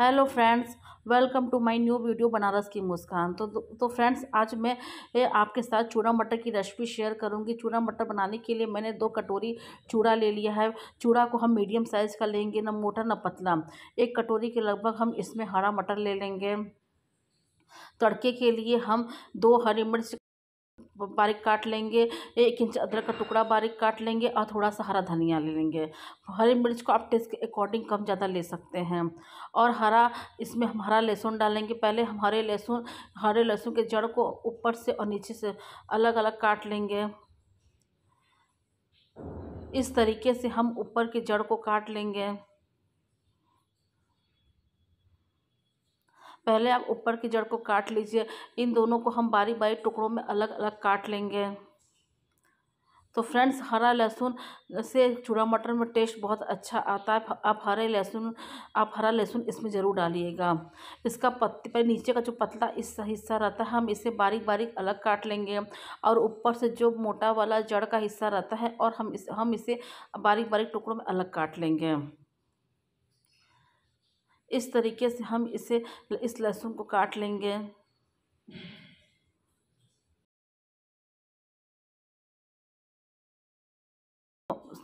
hello friends welcome to my new video Banaras की मुस्कान तो तो फ्रेंड्स आज मैं आपके साथ चूड़ा मटर की रेसिपी शेयर करूंगी चूड़ा मटर बनाने के लिए मैंने दो कटोरी चूड़ा ले लिया है चूड़ा को हम मीडियम साइज़ का लेंगे ना मोटा ना पतला एक कटोरी के लगभग हम इसमें हरा मटर ले लेंगे तड़के के लिए हम दो हरी मिर्च बारीक काट लेंगे एक इंच अदरक का टुकड़ा बारीक काट लेंगे और थोड़ा सा हरा धनिया ले लेंगे हरी मिर्च को आप टेस्ट के अकॉर्डिंग कम ज़्यादा ले सकते हैं और हरा इसमें हम हरा लहसुन डालेंगे पहले हम हरे लहसुन हरे लहसुन के जड़ को ऊपर से और नीचे से अलग अलग काट लेंगे इस तरीके से हम ऊपर की जड़ को काट लेंगे पहले आप ऊपर की जड़ को काट लीजिए इन दोनों को हम बारी बारी टुकड़ों में अलग अलग काट लेंगे तो फ्रेंड्स हरा लहसुन से चूड़ा मटर में टेस्ट बहुत अच्छा आता है आप हरे लहसुन आप हरा लहसुन इसमें ज़रूर डालिएगा इसका पत्ते पर नीचे का जो पतला इस हिस्सा रहता है हम इसे बारीक बारीक अलग काट लेंगे और ऊपर से जो मोटा वाला जड़ का हिस्सा रहता है और हम इस हम इसे बारीक बारीक टुकड़ों में अलग काट लेंगे इस तरीके से हम इसे इस लहसुन को काट लेंगे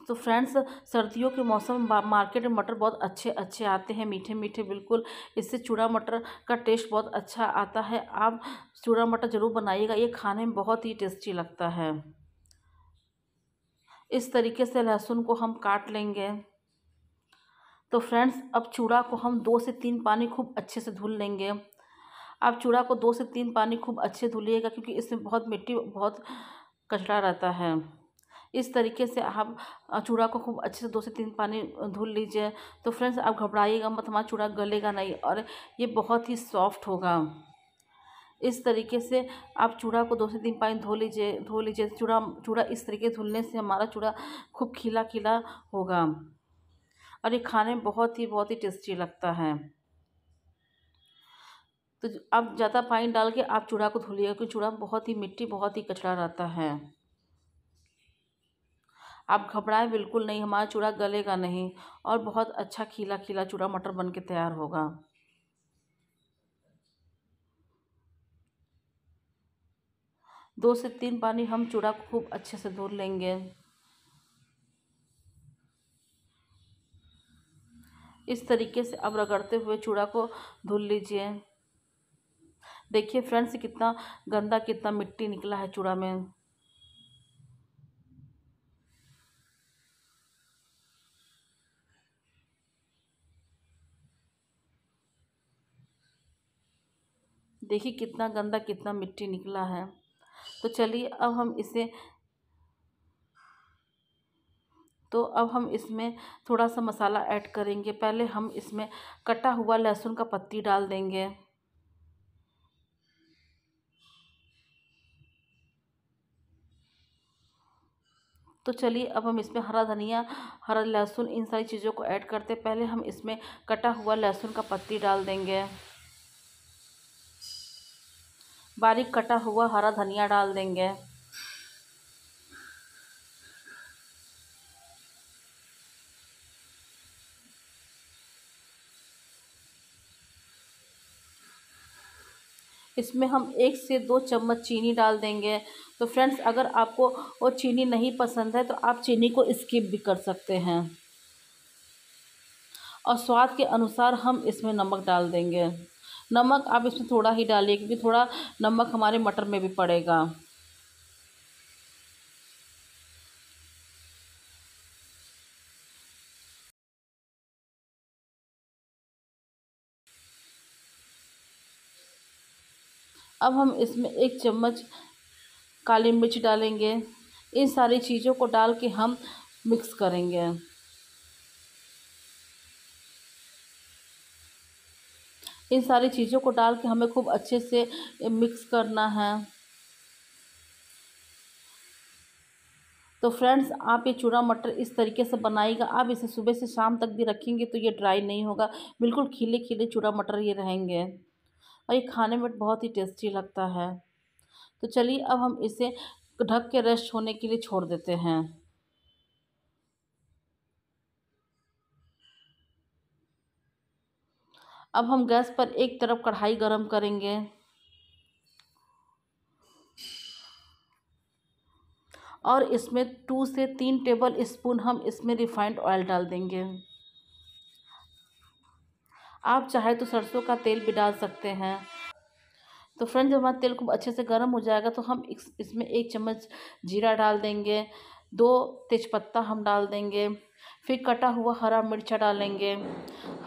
तो फ्रेंड्स सर्दियों के मौसम में मार्केट में मटर बहुत अच्छे अच्छे आते हैं मीठे मीठे बिल्कुल इससे चूड़ा मटर का टेस्ट बहुत अच्छा आता है आप चूड़ा मटर ज़रूर बनाइएगा ये खाने में बहुत ही टेस्टी लगता है इस तरीके से लहसुन को हम काट लेंगे तो फ्रेंड्स अब चूड़ा को हम दो से तीन पानी खूब अच्छे से धुल लेंगे आप चूड़ा को दो से तीन पानी खूब अच्छे धुलिएगा क्योंकि इसमें बहुत मिट्टी बहुत कचरा रहता है इस तरीके से आप चूड़ा को खूब अच्छे से दो से तीन पानी धुल लीजिए तो फ्रेंड्स आप घबराइएगा मत हमारा चूड़ा गलेगा नहीं और ये बहुत ही सॉफ्ट होगा इस तरीके से आप चूड़ा को दो से तीन पानी धो लीजिए धो लीजिए चूड़ा चूड़ा इस तरीके धुलने से हमारा चूड़ा खूब खिला खिला होगा और ये खाने में बहुत ही बहुत ही टेस्टी लगता है तो आप ज़्यादा पानी डाल के आप चूड़ा को धोलिएगा क्योंकि चूड़ा बहुत ही मिट्टी बहुत ही कचरा रहता है आप घबराएं बिल्कुल नहीं हमारा चूड़ा गलेगा नहीं और बहुत अच्छा खीला खीला चूड़ा मटर बन के तैयार होगा दो से तीन पानी हम चूड़ा को खूब अच्छे से धो लेंगे इस तरीके से अब रगड़ते हुए चूड़ा को धुल लीजिए देखिए फ्रेंड्स कितना गंदा कितना मिट्टी निकला है चूड़ा में देखिए कितना गंदा कितना मिट्टी निकला है तो चलिए अब हम इसे तो अब हम इसमें थोड़ा सा मसाला ऐड करेंगे पहले हम इसमें कटा हुआ लहसुन का पत्ती डाल देंगे तो चलिए अब हम इसमें हरा धनिया हरा लहसुन इन सारी चीज़ों को ऐड करते पहले हम इसमें कटा हुआ लहसुन का पत्ती डाल देंगे बारीक कटा हुआ हरा धनिया डाल देंगे इसमें हम एक से दो चम्मच चीनी डाल देंगे तो फ्रेंड्स अगर आपको वो चीनी नहीं पसंद है तो आप चीनी को स्किप भी कर सकते हैं और स्वाद के अनुसार हम इसमें नमक डाल देंगे नमक आप इसमें थोड़ा ही डालिए क्योंकि थोड़ा नमक हमारे मटर में भी पड़ेगा अब हम इसमें एक चम्मच काली मिर्च डालेंगे इन सारी चीज़ों को डाल के हम मिक्स करेंगे इन सारी चीज़ों को डाल के हमें खूब अच्छे से मिक्स करना है तो फ्रेंड्स आप ये चूड़ा मटर इस तरीके से बनाएगा आप इसे सुबह से शाम तक भी रखेंगे तो ये ड्राई नहीं होगा बिल्कुल खिले खिले चूड़ा मटर ये रहेंगे और ये खाने में बहुत ही टेस्टी लगता है तो चलिए अब हम इसे ढक के रेस्ट होने के लिए छोड़ देते हैं अब हम गैस पर एक तरफ कढ़ाई गरम करेंगे और इसमें टू से तीन टेबल स्पून हम इसमें रिफाइंड ऑयल डाल देंगे आप चाहे तो सरसों का तेल भी डाल सकते हैं तो फ्रेंड जब हमारा तेल खूब अच्छे से गर्म हो जाएगा तो हम इसमें एक चम्मच जीरा डाल देंगे दो तेज़पत्ता हम डाल देंगे फिर कटा हुआ हरा मिर्चा डालेंगे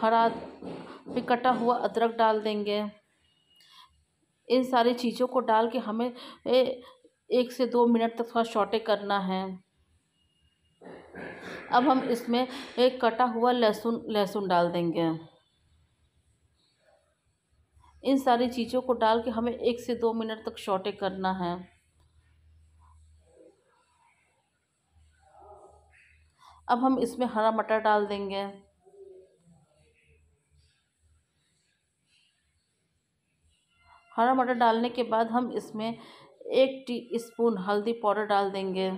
हरा फिर कटा हुआ अदरक डाल देंगे इन सारी चीज़ों को डाल के हमें ए, एक से दो मिनट तक थोड़ा शॉर्टे करना है अब हम इसमें एक कटा हुआ लहसुन लहसुन डाल देंगे इन सारी चीज़ों को डाल के हमें एक से दो मिनट तक शॉटे करना है अब हम इसमें हरा मटर डाल देंगे हरा मटर डालने के बाद हम इसमें एक टी स्पून हल्दी पाउडर डाल देंगे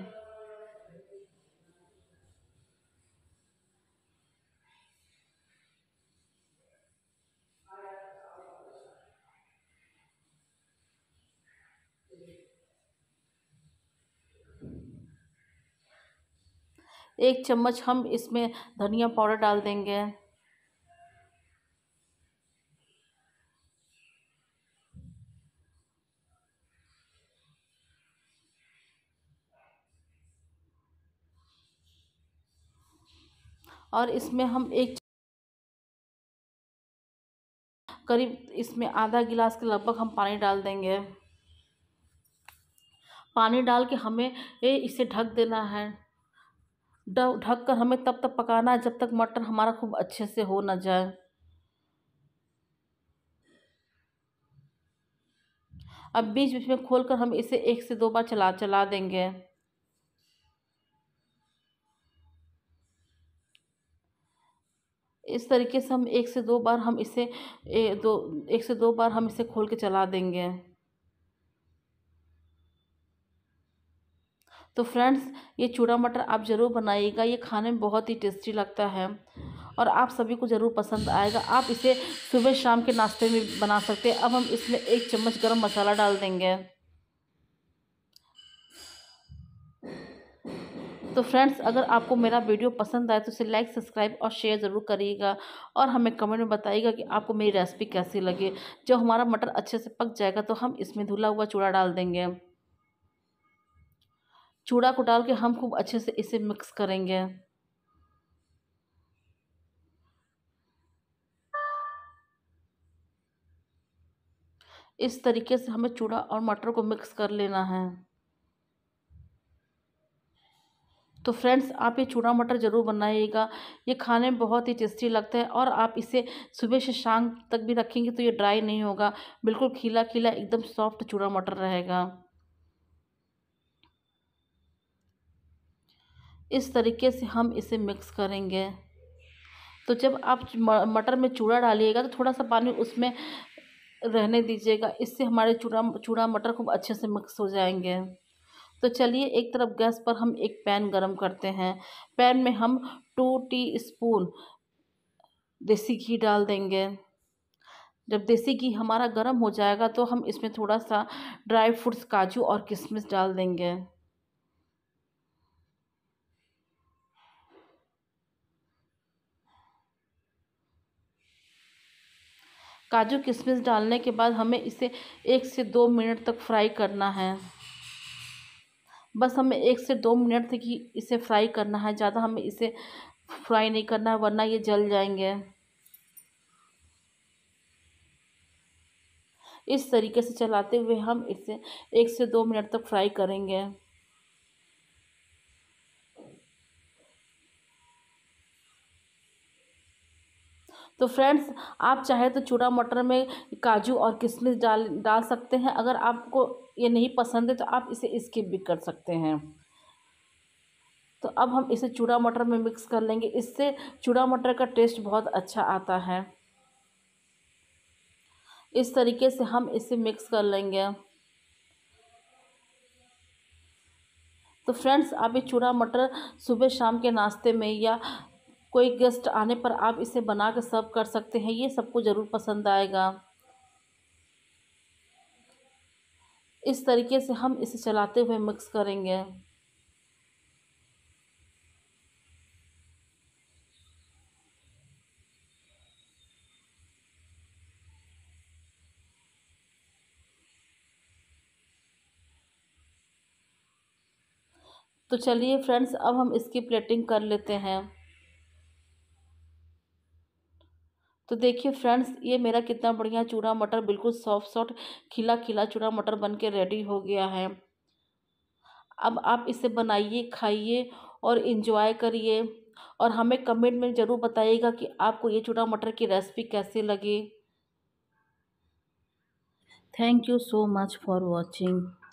एक चम्मच हम इसमें धनिया पाउडर डाल देंगे और इसमें हम एक करीब इसमें आधा गिलास के लगभग हम पानी डाल देंगे पानी डाल के हमें ए, इसे ढक देना है ढक कर हमें तब तक पकाना है जब तक मटर हमारा खूब अच्छे से हो ना जाए अब बीच बीच में खोलकर हम इसे एक से दो बार चला चला देंगे इस तरीके से हम एक से दो बार हम इसे ए, दो एक से दो बार हम इसे खोल के चला देंगे तो फ्रेंड्स ये चूड़ा मटर आप ज़रूर बनाइएगा ये खाने में बहुत ही टेस्टी लगता है और आप सभी को ज़रूर पसंद आएगा आप इसे सुबह शाम के नाश्ते में बना सकते हैं अब हम इसमें एक चम्मच गरम मसाला डाल देंगे तो फ्रेंड्स अगर आपको मेरा वीडियो पसंद आए तो इसे लाइक सब्सक्राइब और शेयर ज़रूर करिएगा और हमें कमेंट में बताइएगा कि आपको मेरी रेसिपी कैसी लगी जब हमारा मटर अच्छे से पक जाएगा तो हम इसमें धुला हुआ चूड़ा डाल देंगे चूड़ा को डाल के हम खूब अच्छे से इसे मिक्स करेंगे इस तरीके से हमें चूड़ा और मटर को मिक्स कर लेना है तो फ्रेंड्स आप ये चूड़ा मटर ज़रूर बनाइएगा ये खाने में बहुत ही टेस्टी लगता है और आप इसे सुबह से शाम तक भी रखेंगे तो ये ड्राई नहीं होगा बिल्कुल खीला खीला एकदम सॉफ्ट चूड़ा मटर रहेगा इस तरीके से हम इसे मिक्स करेंगे तो जब आप मटर में चूड़ा डालिएगा तो थोड़ा सा पानी उसमें रहने दीजिएगा इससे हमारे चूड़ा चूड़ा मटर खूब अच्छे से मिक्स हो जाएंगे तो चलिए एक तरफ गैस पर हम एक पैन गरम करते हैं पैन में हम टू टी स्पून देसी घी डाल देंगे जब देसी घी हमारा गर्म हो जाएगा तो हम इसमें थोड़ा सा ड्राई फ्रूट्स काजू और किशमिश डाल देंगे काजू किशमिश डालने के बाद हमें इसे एक से दो मिनट तक फ्राई करना है बस हमें एक से दो मिनट तक ही इसे फ्राई करना है ज़्यादा हमें इसे फ्राई नहीं करना है वरना ये जल जाएंगे इस तरीके से चलाते हुए हम इसे एक से दो मिनट तक फ्राई करेंगे तो फ्रेंड्स आप चाहे तो चूड़ा मटर में काजू और किशमिश डाल डाल सकते हैं अगर आपको ये नहीं पसंद है तो आप इसे स्किप भी कर सकते हैं तो अब हम इसे चूड़ा मटर में मिक्स कर लेंगे इससे चूड़ा मटर का टेस्ट बहुत अच्छा आता है इस तरीके से हम इसे मिक्स कर लेंगे तो फ्रेंड्स आप ये चूड़ा मटर सुबह शाम के नाश्ते में या कोई गेस्ट आने पर आप इसे बना कर सर्व कर सकते हैं ये सबको ज़रूर पसंद आएगा इस तरीके से हम इसे चलाते हुए मिक्स करेंगे तो चलिए फ्रेंड्स अब हम इसकी प्लेटिंग कर लेते हैं तो देखिए फ्रेंड्स ये मेरा कितना बढ़िया चूड़ा मटर बिल्कुल सॉफ्ट सॉफ्ट खिला खिला चूड़ा मटर बन के रेडी हो गया है अब आप इसे बनाइए खाइए और इन्जॉय करिए और हमें कमेंट में ज़रूर बताइएगा कि आपको ये चूड़ा मटर की रेसिपी कैसे लगे thank you so much for watching